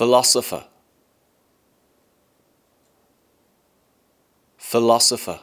philosopher, philosopher.